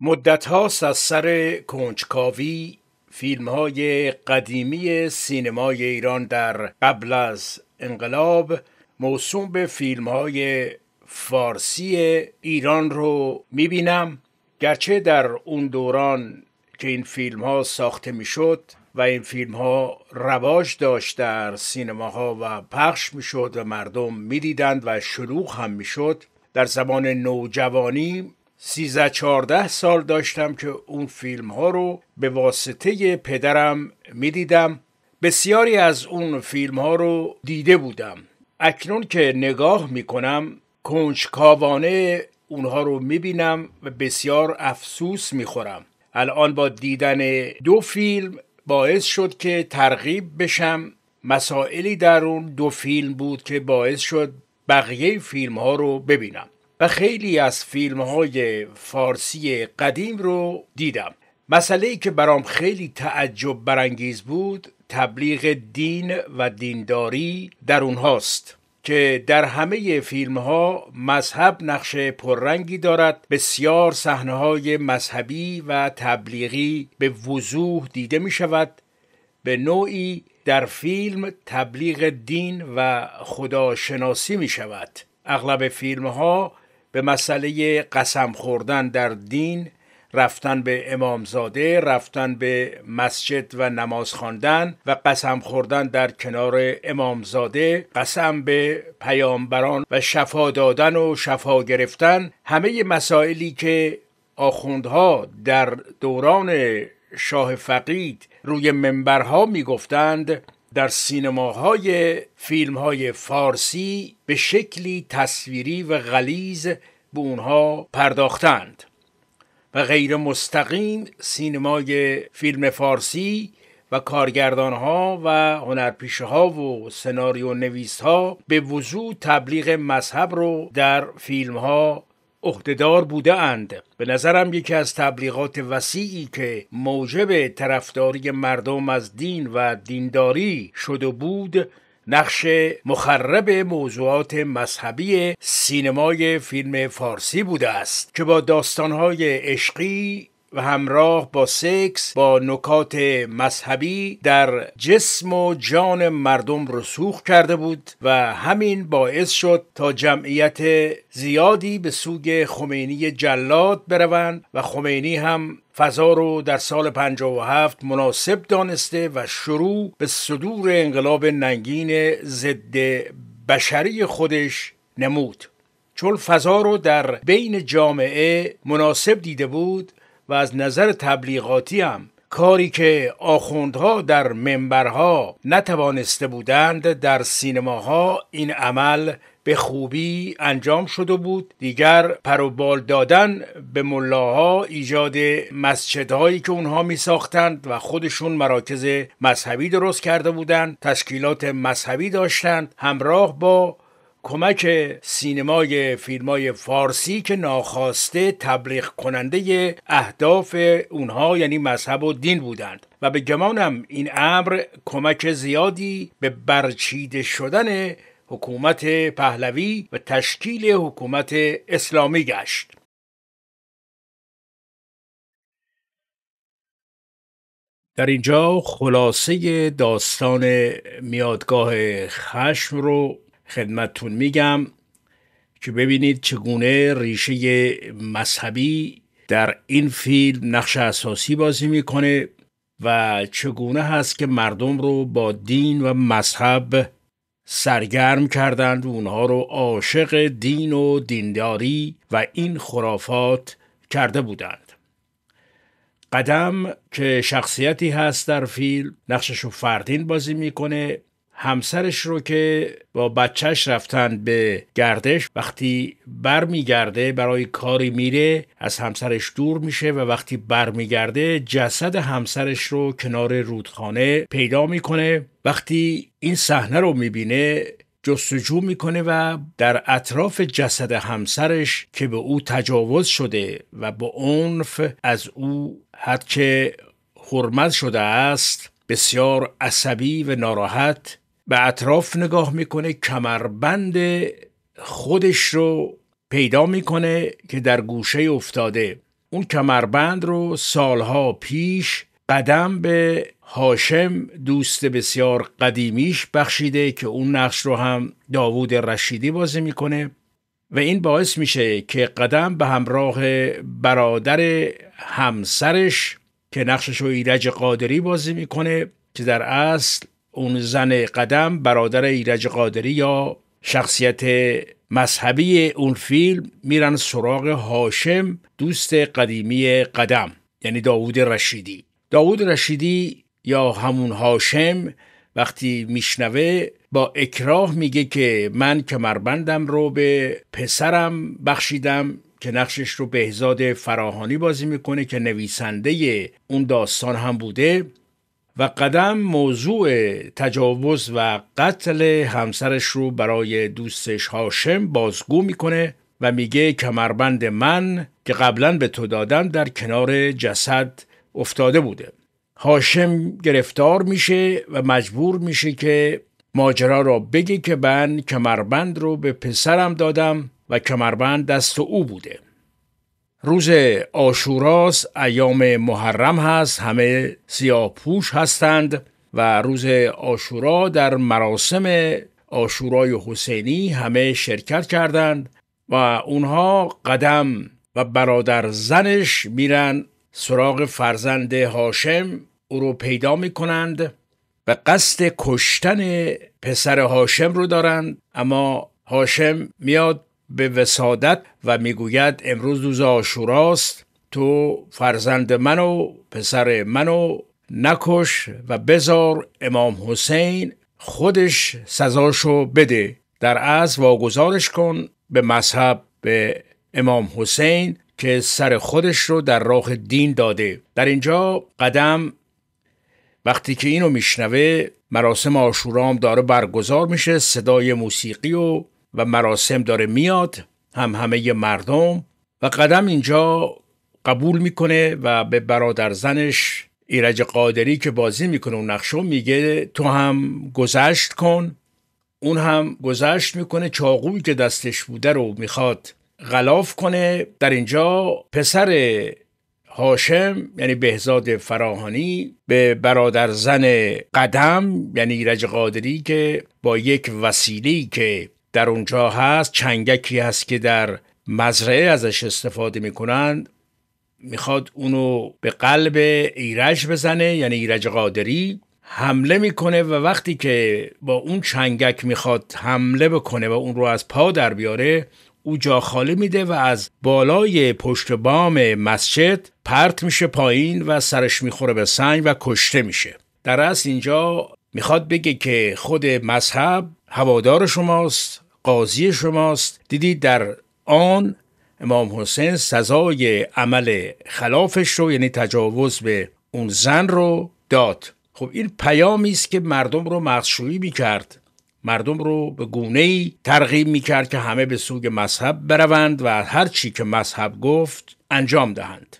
مدت هاست از سر کنجکاوی فیلم های قدیمی سینمای ایران در قبل از انقلاب موسوم به فیلم های فارسی ایران رو میبینم گرچه در اون دوران که این فیلم ها ساخته میشد و این فیلم ها رواج داشت در سینماها و پخش میشد و مردم میدیدند و شلوغ هم میشد در زمان نوجوانی سیزده چارده سال داشتم که اون فیلم ها رو به واسطه پدرم میدیدم بسیاری از اون فیلم ها رو دیده بودم اکنون که نگاه میکنم کنجکاوانه اونها رو میبینم و بسیار افسوس میخورم الان با دیدن دو فیلم باعث شد که ترغیب بشم مسائلی در اون دو فیلم بود که باعث شد بقیه فیلم ها رو ببینم و خیلی از فیلم های فارسی قدیم رو دیدم مسئله ای که برام خیلی تعجب برانگیز بود تبلیغ دین و دینداری در اونهاست که در همه فیلم ها مذهب نقش پررنگی دارد بسیار صحنه های مذهبی و تبلیغی به وضوح دیده می شود به نوعی در فیلم تبلیغ دین و خداشناسی می شود اغلب فیلم ها به مسئله قسم خوردن در دین رفتن به امامزاده رفتن به مسجد و نماز خواندن و قسم خوردن در کنار امامزاده قسم به پیامبران و شفا دادن و شفا گرفتن همه مسائلی که آخوندها در دوران شاه فقید روی منبرها میگفتند در سینماهای فیلمهای فارسی به شکلی تصویری و غلیز به اونها پرداختند و غیر مستقیم سینمای فیلم فارسی و کارگردانها و هنرپیشه ها و سناریو نویس ها به وضوع تبلیغ مذهب رو در فیلمها، عهدهدار بوده اند. به نظرم یکی از تبلیغات وسیعی که موجب طرفداری مردم از دین و دینداری شده بود نقش مخرب موضوعات مذهبی سینمای فیلم فارسی بوده است که با داستانهای عشقی و همراه با سکس با نکات مذهبی در جسم و جان مردم رسوخ کرده بود و همین باعث شد تا جمعیت زیادی به سوی خمینی جلاد بروند و خمینی هم فضا رو در سال 57 مناسب دانسته و شروع به صدور انقلاب ننگین ضد بشری خودش نمود چون فضا رو در بین جامعه مناسب دیده بود و از نظر تبلیغاتی هم کاری که آخوندها در منبرها نتوانسته بودند در سینماها این عمل به خوبی انجام شده بود دیگر پروبال دادن به ملاها ایجاد مسجدهایی که اونها می ساختند و خودشون مراکز مذهبی درست کرده بودند تشکیلات مذهبی داشتند همراه با کمک سینمای فیلمای فارسی که ناخواسته تبلیغ کننده اهداف اونها یعنی مذهب و دین بودند و به گمانم این امر کمک زیادی به برچیده شدن حکومت پهلوی و تشکیل حکومت اسلامی گشت در اینجا خلاصه داستان میادگاه خشم رو خدمتتون میگم که ببینید چگونه ریشه مذهبی در این فیلم نقش اساسی بازی میکنه و چگونه هست که مردم رو با دین و مذهب سرگرم کردند و اونها رو عاشق دین و دینداری و این خرافات کرده بودند قدم که شخصیتی هست در فیلم نقشش رو فردین بازی میکنه همسرش رو که با بچهش رفتن به گردش وقتی برمیگرده برای کاری میره از همسرش دور میشه و وقتی برمیگرده جسد همسرش رو کنار رودخانه پیدا میکنه وقتی این صحنه رو میبینه جستجو میکنه و در اطراف جسد همسرش که به او تجاوز شده و به عنف از او حد حرمت شده است بسیار عصبی و ناراحت به اطراف نگاه میکنه کمربند خودش رو پیدا میکنه که در گوشه افتاده اون کمربند رو سالها پیش قدم به هاشم دوست بسیار قدیمیش بخشیده که اون نقش رو هم داوود رشیدی بازی میکنه و این باعث میشه که قدم به همراه برادر همسرش که نقشش رو ایرج قادری بازی میکنه که در اصل اون زن قدم برادر ایرج قادری یا شخصیت مذهبی اون فیلم میرن سراغ هاشم دوست قدیمی قدم یعنی داوود رشیدی داوود رشیدی یا همون هاشم وقتی میشنوه با اکراه میگه که من کمربندم رو به پسرم بخشیدم که نقشش رو بهزاد فراهانی بازی میکنه که نویسنده اون داستان هم بوده و قدم موضوع تجاوز و قتل همسرش رو برای دوستش هاشم بازگو میکنه و میگه کمربند من که قبلا به تو دادم در کنار جسد افتاده بوده هاشم گرفتار میشه و مجبور میشه که ماجرا را بگه که من کمربند رو به پسرم دادم و کمربند دست او بوده روز آشوراس ایام محرم هست همه سیاپوش هستند و روز آشورا در مراسم آشورای حسینی همه شرکت کردند و اونها قدم و برادر زنش میرن سراغ فرزند هاشم او رو پیدا میکنند و قصد کشتن پسر هاشم رو دارند اما هاشم میاد به وسادت و میگوید امروز روز آشوراست تو فرزند منو پسر منو نکش و بزار امام حسین خودش سزاشو بده در از واگذارش کن به مذهب به امام حسین که سر خودش رو در راه دین داده در اینجا قدم وقتی که اینو میشنوه مراسم آشورام داره برگزار میشه صدای موسیقی و و مراسم داره میاد هم همه مردم و قدم اینجا قبول میکنه و به برادر زنش ایرج قادری که بازی میکنه اون نقشو میگه تو هم گذشت کن اون هم گذشت میکنه چاقوی که دستش بوده رو میخواد غلاف کنه در اینجا پسر هاشم یعنی بهزاد فراهانی به برادر زن قدم یعنی ایرج قادری که با یک وسیله که در اونجا هست چنگکی هست که در مزرعه ازش استفاده میکنند میخواد اونو به قلب ایرج بزنه یعنی ایرج قادری حمله میکنه و وقتی که با اون چنگک میخواد حمله بکنه و اون رو از پا در بیاره او جا خالی میده و از بالای پشت بام مسجد پرت میشه پایین و سرش میخوره به سنگ و کشته میشه در اصل اینجا میخواد بگه که خود مذهب هوادار شماست قاضی شماست دیدید در آن امام حسین سزای عمل خلافش رو یعنی تجاوز به اون زن رو داد خب این پیامی است که مردم رو می کرد. مردم رو به گونه ای ترغیب کرد که همه به سوی مذهب بروند و هر چی که مذهب گفت انجام دهند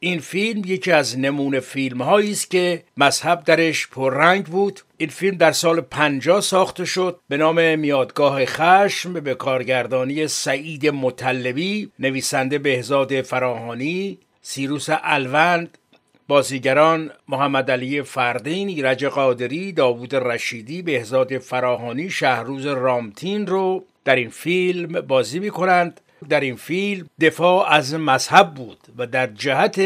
این فیلم یکی از نمونه فیلم هایی است که مذهب درش پررنگ بود این فیلم در سال 50 ساخته شد به نام میادگاه خشم به کارگردانی سعید مطلبی نویسنده بهزاد فراهانی سیروس الوند بازیگران محمد علی فردین، ایرج قادری، داوود رشیدی، بهزاد فراهانی، شهروز رامتین رو در این فیلم بازی می کنند. در این فیلم دفاع از مذهب بود و در جهت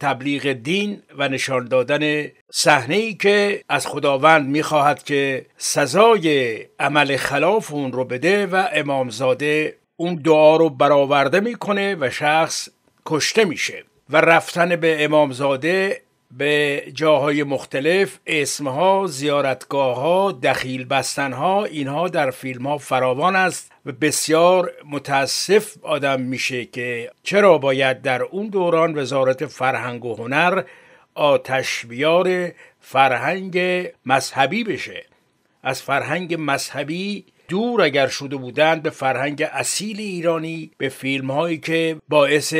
تبلیغ دین و نشان دادن صحنه ای که از خداوند میخواهد که سزای عمل خلاف اون رو بده و امامزاده اون دعا رو برآورده میکنه و شخص کشته میشه و رفتن به امامزاده به جاهای مختلف اسمها، زیارتگاه ها، دخیل بستن ها اینها در فیلم ها فراوان است و بسیار متاسف آدم میشه که چرا باید در اون دوران وزارت فرهنگ و هنر آتش بیار فرهنگ مذهبی بشه از فرهنگ مذهبی دور اگر شده بودند به فرهنگ اصیل ایرانی به فیلم هایی که باعث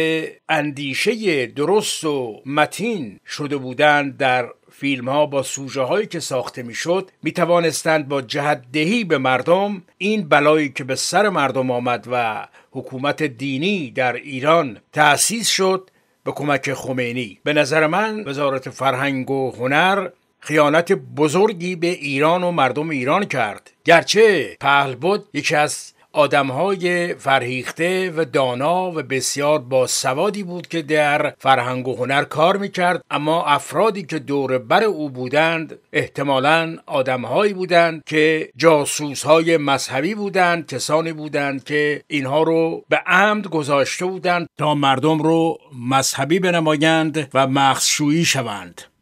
اندیشه درست و متین شده بودند در فیلم ها با سوژه هایی که ساخته میشد می توانستند با جهت دهی به مردم این بلایی که به سر مردم آمد و حکومت دینی در ایران تأسیس شد به کمک خمینی به نظر من وزارت فرهنگ و هنر خیانت بزرگی به ایران و مردم ایران کرد گرچه بود یکی از آدمهای فرهیخته و دانا و بسیار باسوادی بود که در فرهنگ و هنر کار میکرد اما افرادی که دور بر او بودند احتمالا آدمهایی بودند که جاسوسهای مذهبی بودند کسانی بودند که اینها رو به عمد گذاشته بودند تا مردم رو مذهبی بنمایند و مخشویی شوند